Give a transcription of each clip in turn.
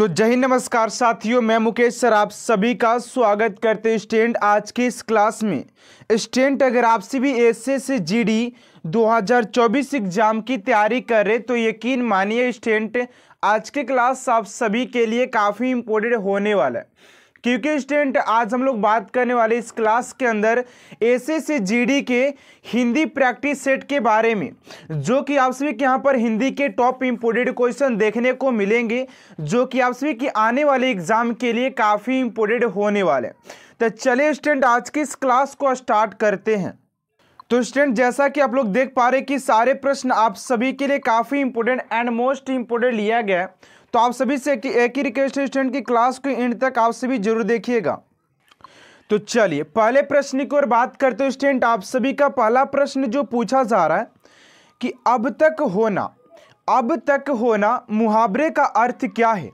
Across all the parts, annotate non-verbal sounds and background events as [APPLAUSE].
तो जय नमस्कार साथियों मैं मुकेश सर आप सभी का स्वागत करते स्टूडेंट आज की इस क्लास में स्टेंट अगर आप से भी एस से जीडी 2024 एग्जाम की तैयारी कर रहे तो यकीन मानिए स्टेंट आज के क्लास आप सभी के लिए काफ़ी इम्पोर्टेंट होने वाला है क्योंकि स्टूडेंट आज हम लोग बात करने वाले इस क्लास के अंदर एस एस के हिंदी प्रैक्टिस सेट के बारे में जो कि आप सभी के यहाँ पर हिंदी के टॉप इम्पोर्टेंट क्वेश्चन देखने को मिलेंगे जो कि आप सभी की आने वाले एग्जाम के लिए काफ़ी इम्पोर्टेंट होने वाले तो चलिए स्टूडेंट आज की इस क्लास को स्टार्ट करते हैं तो स्टूडेंट जैसा कि आप लोग देख पा रहे कि सारे प्रश्न आप सभी के लिए काफ़ी इंपोर्टेंट एंड मोस्ट इंपोर्टेंट लिया गया है तो आप सभी से एक, ही रिक्वेस्ट है स्टूडेंट की क्लास को एंड तक आप सभी जरूर देखिएगा तो चलिए पहले प्रश्न की ओर बात करते हो स्टूडेंट आप सभी का पहला प्रश्न जो पूछा जा रहा है कि अब तक होना अब तक होना मुहावरे का अर्थ क्या है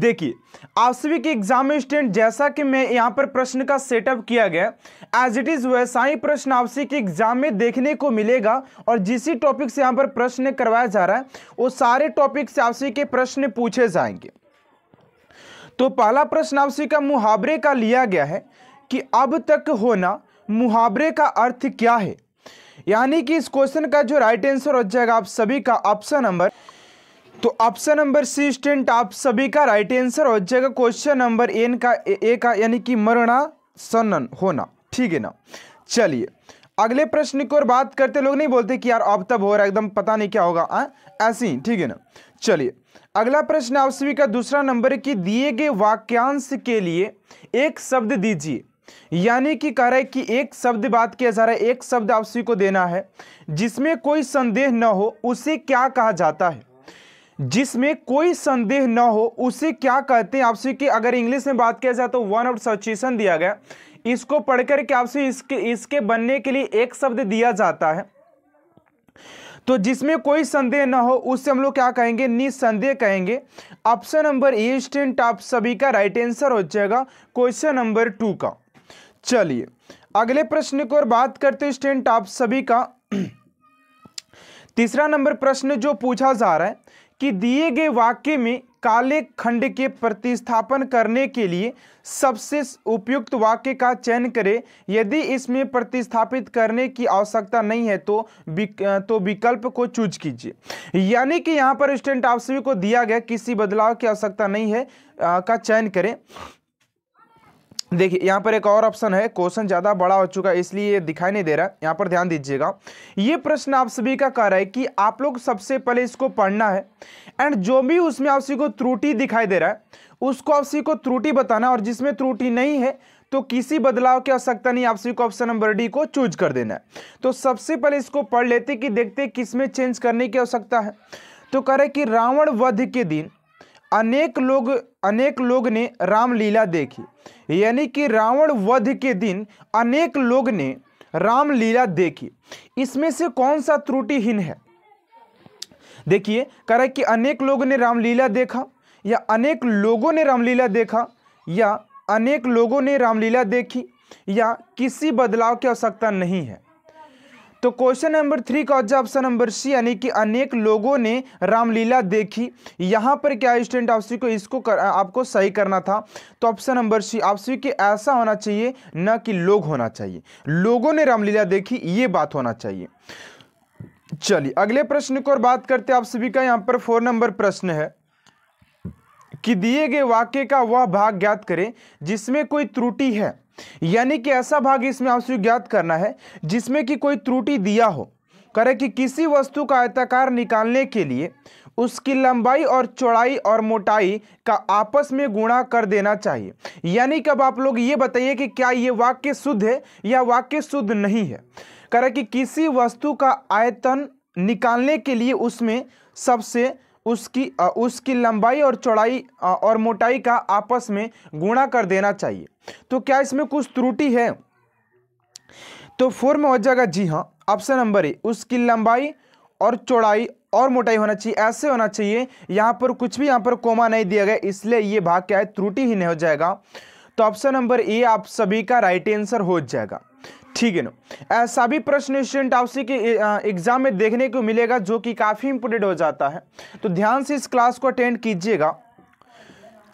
देखिए आप सभी के एग्जाम में स्टूडेंट जैसा कि मैं यहाँ पर प्रश्न का सेटअप किया गया एज इट इज वैसा ही प्रश्न आपसी के एग्जाम में देखने को मिलेगा और जिस टॉपिक से यहाँ पर प्रश्न करवाया जा रहा है वो सारे टॉपिक से आपसी के प्रश्न पूछे जाएंगे तो पहला प्रश्न आपसी का मुहावरे का लिया गया है कि अब तक होना मुहावरे का अर्थ क्या है यानी कि इस क्वेश्चन का जो राइट आंसर हो जाएगा आप सभी का ऑप्शन नंबर तो ऑप्शन नंबर सी स्टेंट आप सभी का राइट आंसर हो जाएगा क्वेश्चन नंबर एन का ए का यानी कि मरणा सनन होना ठीक है ना चलिए अगले प्रश्न की ओर बात करते लोग नहीं बोलते कि यार अब तब हो रहा है एकदम पता नहीं क्या होगा आ? हाँ? ऐसे ही ठीक है ना चलिए अगला प्रश्न आप सभी का दूसरा नंबर कि दिए गए वाक्यांश के लिए एक शब्द दीजिए यानी कि कह रहा है कि एक शब्द बात किया जा रहा है एक शब्द आप सभी को देना है जिसमें कोई संदेह न हो उसे क्या कहा जाता है जिसमें कोई संदेह ना हो उसे क्या कहते हैं आपसे कि अगर इंग्लिश में बात किया जाए तो वन ऑफ सचुएशन दिया गया इसको पढ़कर के आपसे इसके इसके बनने के लिए एक शब्द दिया जाता है तो जिसमें कोई संदेह ना हो उससे हम लोग क्या कहेंगे निसंदेह कहेंगे ऑप्शन नंबर ए स्टेंट आप सभी का राइट आंसर हो जाएगा क्वेश्चन नंबर टू का चलिए अगले प्रश्न की ओर बात करते स्टेंट आप सभी का [CLEARS THROAT] तीसरा नंबर प्रश्न जो पूछा जा रहा है कि दिए गए वाक्य में काले खंड के प्रतिस्थापन करने के लिए सबसे उपयुक्त वाक्य का चयन करें यदि इसमें प्रतिस्थापित करने की आवश्यकता नहीं है तो तो विकल्प को चूज कीजिए यानी कि यहाँ पर स्टेंट आप सभी को दिया गया किसी बदलाव की आवश्यकता नहीं है आ, का चयन करें देखिए यहाँ पर एक और ऑप्शन है क्वेश्चन ज़्यादा बड़ा हो चुका है इसलिए ये दिखाई नहीं दे रहा है यहाँ पर ध्यान दीजिएगा ये प्रश्न आप सभी का कह रहा है कि आप लोग सबसे पहले इसको पढ़ना है एंड जो भी उसमें आपसी को त्रुटि दिखाई दे रहा है उसको आपसी को त्रुटि बताना और जिसमें त्रुटि नहीं है तो किसी बदलाव की आवश्यकता नहीं आपसी को ऑप्शन नंबर डी को चूज कर देना है तो सबसे पहले इसको पढ़ लेते कि देखते किस में चेंज करने की आवश्यकता है तो कह रहे कि रावण वध के दिन अनेक लोग अनेक लोग ने रामलीला देखी यानी कि रावण वध के दिन अनेक लोग ने रामलीला देखी इसमें से कौन सा त्रुटिहीन है देखिए कह रहा है कि अनेक लोगों ने रामलीला देखा या अनेक लोगों ने रामलीला देखा या अनेक लोगों ने रामलीला देखी या किसी बदलाव की आवश्यकता नहीं है तो क्वेश्चन नंबर थ्री का ऑप्शन नंबर सी यानी कि अनेक लोगों ने रामलीला देखी यहाँ पर क्या स्टूडेंट आपसी को इसको कर, आपको सही करना था तो ऑप्शन नंबर सी आपसी के ऐसा होना चाहिए न कि लोग होना चाहिए लोगों ने रामलीला देखी ये बात होना चाहिए चलिए अगले प्रश्न को और बात करते हैं आप सभी का यहाँ पर फोर नंबर प्रश्न है कि दिए गए वाक्य का वह भाग ज्ञात करें जिसमें कोई त्रुटि है यानी कि ऐसा भाग इसमें आपसे ज्ञात करना है जिसमें कि कोई त्रुटि दिया हो करें कि किसी वस्तु का आयताकार निकालने के लिए उसकी लंबाई और चौड़ाई और मोटाई का आपस में गुणा कर देना चाहिए यानी कि अब आप लोग ये बताइए कि क्या ये वाक्य शुद्ध है या वाक्य शुद्ध नहीं है करें कि किसी वस्तु का आयतन निकालने के लिए उसमें सबसे उसकी उसकी लंबाई और चौड़ाई और मोटाई का आपस में गुणा कर देना चाहिए तो क्या इसमें कुछ त्रुटि है तो फोर में हो जाएगा जी हाँ ऑप्शन नंबर ए उसकी लंबाई और चौड़ाई और मोटाई होना चाहिए ऐसे होना चाहिए यहाँ पर कुछ भी यहाँ पर कोमा नहीं दिया गया इसलिए ये भाग क्या है त्रुटि ही नहीं हो जाएगा तो ऑप्शन नंबर ए आप सभी का राइट आंसर हो जाएगा ठीक है ना ऐसा भी प्रश्न स्टूडेंट आपसी के एग्जाम में देखने को मिलेगा जो कि काफ़ी इंपोर्टेंट हो जाता है तो ध्यान से इस क्लास को अटेंड कीजिएगा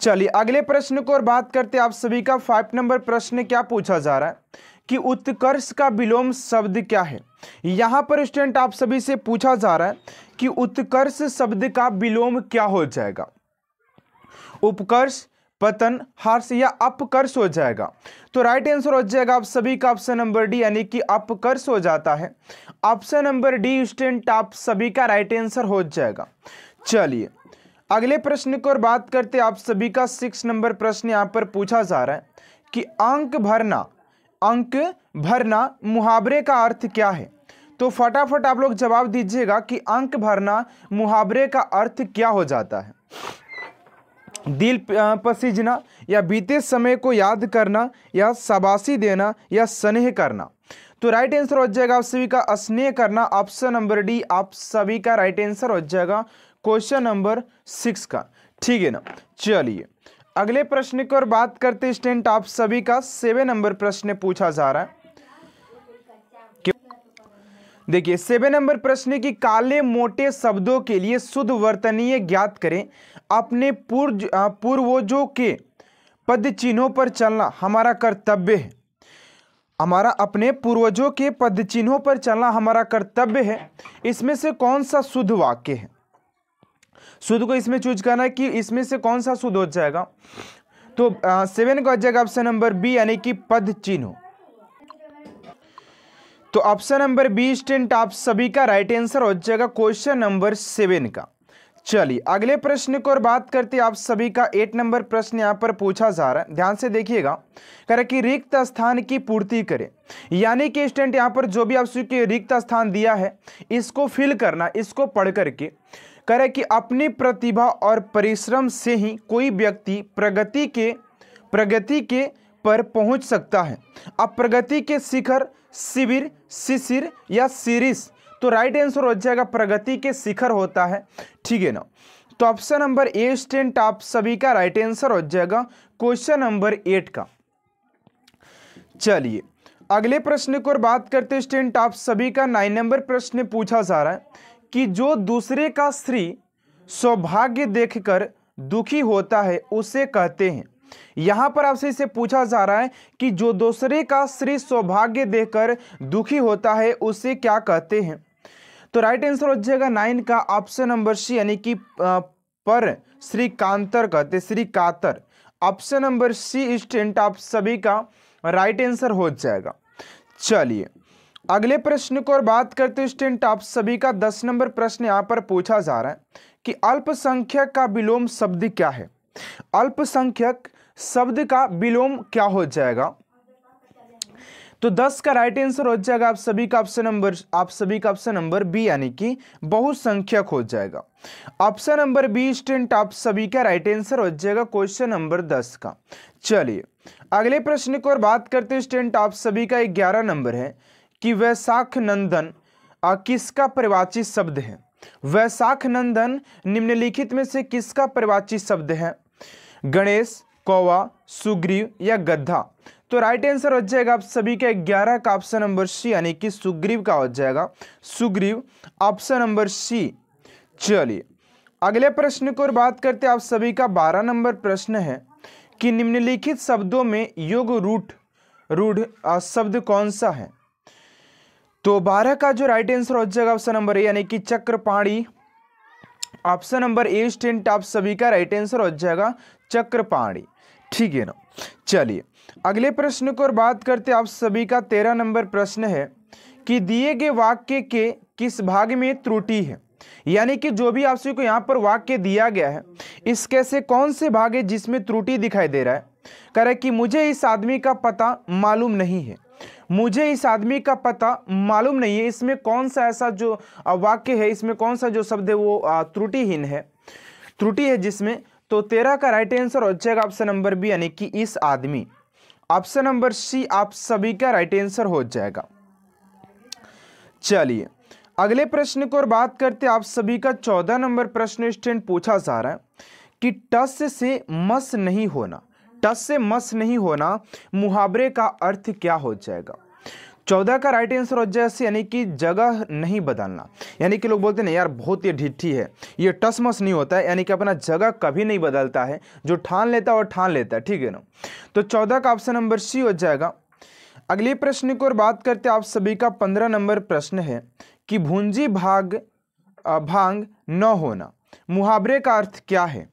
चलिए अगले प्रश्न को और बात करते आप सभी का फाइव नंबर प्रश्न क्या पूछा जा रहा है कि उत्कर्ष का विलोम शब्द क्या है यहां पर स्टूडेंट आप सभी से पूछा जा रहा है कि उत्कर्ष शब्द का विलोम क्या हो जाएगा उपकर्ष पतन हार्स या अपकर्ष हो जाएगा तो राइट आंसर हो जाएगा आप सभी का ऑप्शन नंबर डी यानी कि अपकर्ष हो जाता है ऑप्शन नंबर डी स्टूडेंट आप सभी का राइट आंसर हो जाएगा चलिए अगले प्रश्न की ओर बात करते आप सभी का सिक्स नंबर प्रश्न यहाँ पर पूछा जा रहा है कि अंक भरना अंक भरना मुहावरे का अर्थ क्या है तो फटाफट आप लोग जवाब दीजिएगा कि अंक भरना मुहावरे का अर्थ क्या हो जाता है दिल पसीजना या बीते समय को याद करना या शाबाशी देना या स्नेह करना तो राइट आंसर हो जाएगा आप सभी का स्नेह करना ऑप्शन नंबर डी आप सभी का राइट आंसर हो जाएगा क्वेश्चन नंबर सिक्स का ठीक है ना चलिए अगले प्रश्न की ओर बात करते स्टेंट आप सभी का सेवन नंबर प्रश्न पूछा जा रहा है देखिए सेवन नंबर प्रश्न है कि काले मोटे शब्दों के लिए शुद्ध वर्तनीय ज्ञात करें अपने पूर्व पूर्वजों के पद चिन्हों पर चलना हमारा कर्तव्य है हमारा अपने पूर्वजों के पद चिन्हों पर चलना हमारा कर्तव्य है इसमें से कौन सा शुद्ध वाक्य है शुद्ध को इसमें चूज करना है कि इसमें से कौन सा शुद्ध हो जाएगा तो सेवन को हो जाएगा ऑप्शन नंबर बी यानी कि पद चिन्ह तो ऑप्शन नंबर बी स्टेंट आप सभी का राइट आंसर हो जाएगा क्वेश्चन नंबर सेवन का चलिए अगले प्रश्न को और बात करते आप सभी का एट नंबर प्रश्न यहाँ पर पूछा जा रहा है ध्यान से देखिएगा कह रहा कि रिक्त स्थान की पूर्ति करें यानी कि स्टेंट यहाँ पर जो भी आप के रिक्त स्थान दिया है इसको फिल करना इसको पढ़ करके कह रहे कि अपनी प्रतिभा और परिश्रम से ही कोई व्यक्ति प्रगति के प्रगति के पर पहुंच सकता है अब प्रगति के शिखर शिविर शिशिर या सीरीज तो राइट आंसर हो जाएगा प्रगति के शिखर होता है ठीक है ना तो ऑप्शन नंबर ए स्टेंट आप सभी का राइट आंसर हो जाएगा क्वेश्चन नंबर एट का चलिए अगले प्रश्न को और बात करते स्टेंट आप सभी का नाइन नंबर प्रश्न पूछा जा रहा है कि जो दूसरे का स्त्री सौभाग्य देखकर दुखी होता है उसे कहते हैं यहां पर आपसे इसे पूछा जा रहा है कि जो दूसरे का श्री सौभाग्य देकर दुखी होता है उसे क्या कहते हैं तो राइट आंसर हो जाएगा नाइन का ऑप्शन नंबर सी यानी कि पर श्री कांतर कहते श्री कातर ऑप्शन नंबर सी स्टेंट आप सभी का राइट आंसर हो जाएगा चलिए अगले प्रश्न को और बात करते स्टेंट तो आप सभी का दस नंबर प्रश्न यहाँ पर पूछा जा रहा है कि अल्पसंख्यक का विलोम शब्द क्या है अल्पसंख्यक शब्द का विलोम क्या हो जाएगा तो दस का राइट आंसर हो जाएगा आप सभी का ऑप्शन नंबर आप सभी का ऑप्शन नंबर बी यानी कि बहुसंख्यक हो जाएगा ऑप्शन नंबर बी स्टेंट आप सभी का राइट आंसर हो जाएगा क्वेश्चन नंबर दस का चलिए अगले प्रश्न की ओर बात करते हैं स्टेंट आप सभी का ग्यारह नंबर है कि वैशाख नंदन किसका परिवाची शब्द है वैशाख नंदन निम्नलिखित में से किसका परिवाची शब्द है गणेश कौवा सुग्रीव या गद्धा तो राइट आंसर हो जाएगा आप सभी के ग्यारह का ऑप्शन नंबर सी यानी कि सुग्रीव का हो जाएगा सुग्रीव ऑप्शन नंबर सी चलिए अगले प्रश्न को बात करते आप सभी का बारह नंबर प्रश्न है कि निम्नलिखित शब्दों में योग रूट रूढ़ शब्द कौन सा है तो बारह का जो राइट आंसर हो जाएगा ऑप्शन नंबर ए यानी कि Chakrapani option number A students आप सभी का राइट आंसर हो जाएगा चक्रपाणी ठीक है ना चलिए अगले प्रश्न को और बात करते आप सभी का तेरह नंबर प्रश्न है कि दिए गए वाक्य के किस भाग में त्रुटि है यानी कि जो भी आप सभी को यहाँ पर वाक्य दिया गया है इसके से कौन से भाग है जिसमें त्रुटि दिखाई दे रहा है करे कि मुझे इस आदमी का पता मालूम नहीं है मुझे इस आदमी का पता मालूम नहीं है इसमें कौन सा ऐसा जो वाक्य है इसमें कौन सा जो शब्द है वो त्रुटिहीन है त्रुटि है जिसमें तो तेरह का राइट आंसर हो जाएगा ऑप्शन नंबर बी यानी कि इस आदमी ऑप्शन नंबर सी आप सभी का राइट आंसर हो जाएगा चलिए अगले प्रश्न को और बात करते आप सभी का चौदह नंबर प्रश्न स्टैंड पूछा जा रहा है कि टस से मस नहीं होना टस से मस नहीं होना मुहावरे का अर्थ क्या हो जाएगा चौदह का राइट आंसर हो जाए यानी कि जगह नहीं बदलना यानी कि लोग बोलते हैं यार बहुत ये ढिट्ठी है ये टसमस नहीं होता है यानी कि अपना जगह कभी नहीं बदलता है जो ठान लेता है और ठान लेता है ठीक है ना तो चौदह का ऑप्शन नंबर सी हो जाएगा अगले प्रश्न की ओर बात करते आप सभी का पंद्रह नंबर प्रश्न है कि भूंजी भाग भांग न होना मुहावरे का अर्थ क्या है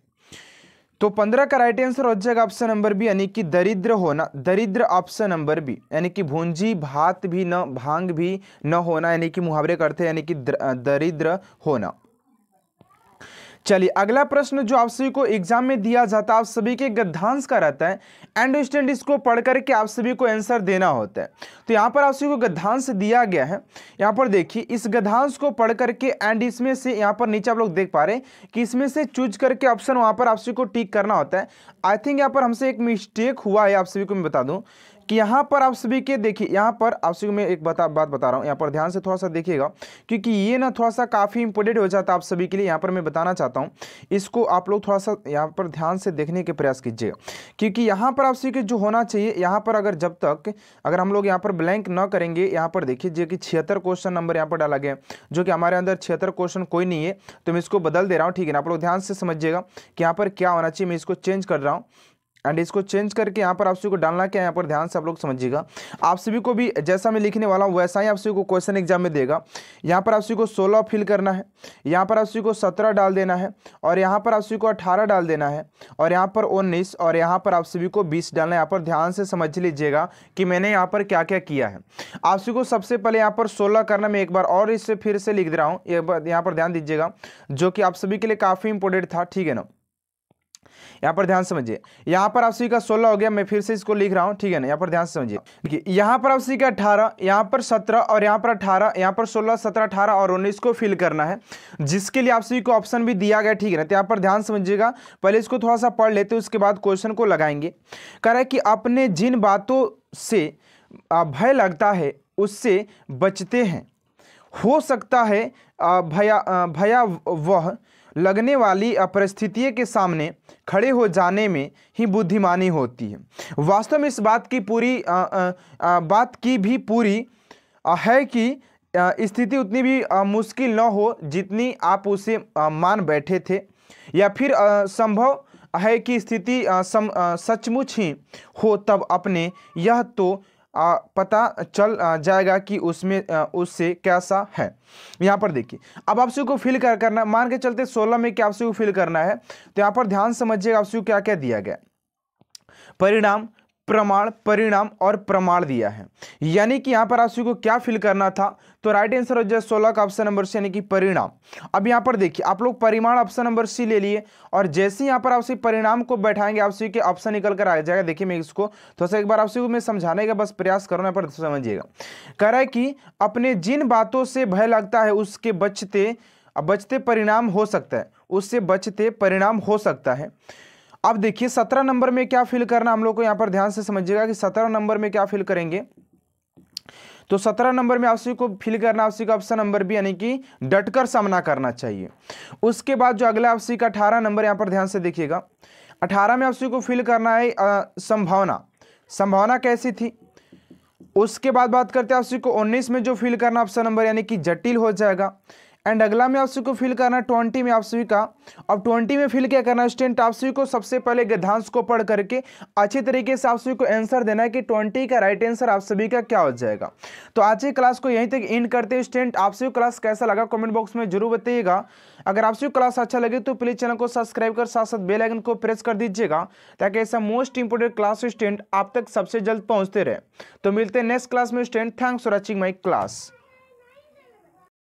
तो पंद्रह का राइट आंसर हो जाएगा ऑप्शन नंबर बी यानी कि दरिद्र होना दरिद्र ऑप्शन नंबर बी यानी कि भूंजी भात भी न भांग भी न होना यानी कि मुहावरे करते यानी कि दरिद्र होना चलिए अगला प्रश्न जो आप सभी को एग्जाम में दिया जाता है आप सभी के गद्धांश का रहता है एंड स्टैंड इसको पढ़ करके आप सभी को आंसर देना होता है तो यहाँ पर आप सभी को गद्धांश दिया गया है यहाँ पर देखिए इस गद्धांश को पढ़ करके एंड इसमें से यहाँ पर नीचे आप लोग देख पा रहे हैं कि इसमें से चूज करके ऑप्शन वहाँ पर आप सभी को टिक करना होता है आई थिंक यहाँ पर हमसे एक मिस्टेक हुआ है आप सभी को मैं बता दूँ कि यहाँ पर आप सभी के देखिए यहाँ पर आप सभी मैं एक बता बात बता रहा हूँ यहाँ पर ध्यान से थोड़ा सा देखिएगा क्योंकि ये ना थोड़ा सा काफ़ी इंपोर्टेंट हो जाता है आप सभी के लिए यहाँ पर मैं बताना चाहता हूँ इसको आप लोग थोड़ा सा यहाँ पर ध्यान से देखने के प्रयास कीजिएगा क्योंकि यहाँ पर आप सभी के जो होना चाहिए यहाँ पर अगर जब तक अगर हम लोग यहाँ पर ब्लैंक न करेंगे यहाँ पर देखिए जो कि छिहत्तर क्वेश्चन नंबर यहाँ पर डाला गया जो कि हमारे अंदर छिहत्तर क्वेश्चन कोई नहीं है तो मैं इसको बदल दे रहा हूँ ठीक है ना आप लोग ध्यान से समझिएगा कि यहाँ पर क्या होना चाहिए मैं इसको चेंज कर रहा हूँ एंड इसको चेंज करके यहाँ पर आप सभी को डालना क्या है यहाँ पर ध्यान से आप लोग समझिएगा आप सभी को भी जैसा मैं लिखने वाला हूँ वैसा ही आप सभी को क्वेश्चन एग्जाम में देगा यहाँ पर आप सभी को सोलह फिल करना है यहाँ पर आप सभी को सत्रह डाल देना है और यहाँ पर आप सभी को अठारह डाल देना है और यहाँ पर उन्नीस और यहाँ पर आप सभी को बीस डालना है यहाँ पर ध्यान से समझ लीजिएगा कि मैंने यहाँ पर क्या क्या किया है आप सभी को सबसे पहले यहाँ पर सोलह करना मैं एक बार और इससे फिर से लिख दे रहा हूँ यहाँ पर ध्यान दीजिएगा जो कि आप सभी के लिए काफ़ी इंपॉर्टेंट था ठीक है ना यहाँ पर ध्यान समझिए यहाँ पर आप सी का सोलह हो गया मैं फिर से इसको लिख रहा हूँ ठीक है ना यहाँ पर ध्यान से समझिए देखिए यहाँ पर आप सी का अठारह यहाँ पर सत्रह और यहाँ पर अठारह यहाँ पर सोलह सत्रह अठारह और उन्नीस को फिल करना है जिसके लिए आप सभी को ऑप्शन भी दिया गया ठीक है ना तो यहाँ पर ध्यान समझिएगा पहले इसको थोड़ा सा पढ़ लेते उसके बाद क्वेश्चन को लगाएंगे कह रहा कि अपने जिन बातों से भय लगता है उससे बचते हैं हो सकता है भया भया वह लगने वाली अपरिस्थितियों के सामने खड़े हो जाने में ही बुद्धिमानी होती है वास्तव में इस बात की पूरी आ, आ, आ, बात की भी पूरी आ, है कि स्थिति उतनी भी आ, मुश्किल न हो जितनी आप उसे आ, मान बैठे थे या फिर संभव है कि स्थिति सचमुच ही हो तब अपने यह तो पता चल जाएगा कि उसमें उससे कैसा है यहाँ पर देखिए अब आपसे को फिल कर करना मान के चलते सोलह में क्या आपसे को फिल करना है तो यहाँ पर ध्यान समझिएगा आपसे क्या क्या दिया गया परिणाम प्रमाण परिणाम और प्रमाण दिया है यानी कि यहाँ पर आप सभी को क्या फिल करना था तो राइट आंसर हो जाए सोलह का ऑप्शन नंबर सी यानी कि परिणाम अब यहाँ पर देखिए आप लोग परिमाण ऑप्शन नंबर सी ले लिए और जैसे यहाँ पर आप सभी परिणाम को बैठाएंगे आप सभी के ऑप्शन निकल कर आ जाएगा देखिए मैं इसको थोड़ा सा एक बार आप सभी को मैं समझाने का बस प्रयास करूँ यहाँ पर तो समझिएगा कह रहा है कि अपने जिन बातों से भय लगता है उसके बचते बचते परिणाम हो सकता है उससे बचते परिणाम हो सकता है अब देखिए सत्रह नंबर में क्या फिल करना हम लोग को यहाँ पर ध्यान से समझिएगा कि सत्रह नंबर में क्या फिल करेंगे तो सत्रह नंबर में आपसी को फिल करना आपसी का ऑप्शन नंबर भी यानी कि डटकर सामना करना चाहिए उसके बाद जो अगला आपसी का अठारह नंबर यहाँ पर ध्यान से देखिएगा अठारह में आपसी को फिल करना है संभावना संभावना कैसी थी उसके बाद बात करते हैं आपसी को उन्नीस में जो फिल करना ऑप्शन नंबर यानी कि जटिल हो जाएगा एंड अगला में आप सभी को फिल करना है ट्वेंटी में आप सभी का अब ट्वेंटी में फिल क्या करना है स्टेंट आप सभी को सबसे पहले गद्यांश को पढ़ करके अच्छे तरीके से आप सभी को आंसर देना है कि ट्वेंटी का राइट आंसर आप सभी का क्या हो जाएगा तो आज की क्लास को यहीं तक इन करते हैं स्टेंट आप सभी क्लास कैसा लगा कॉमेंट बॉक्स में जरूर बताइएगा अगर आप सभी क्लास अच्छा लगे तो प्लीज़ चैनल को सब्सक्राइब कर साथ साथ बेलाइकन को प्रेस कर दीजिएगा ताकि ऐसा मोस्ट इंपोर्टेंट क्लास स्टेंट आप तक सबसे जल्द पहुँचते रहे तो मिलते हैं नेक्स्ट क्लास में students thanks for watching my class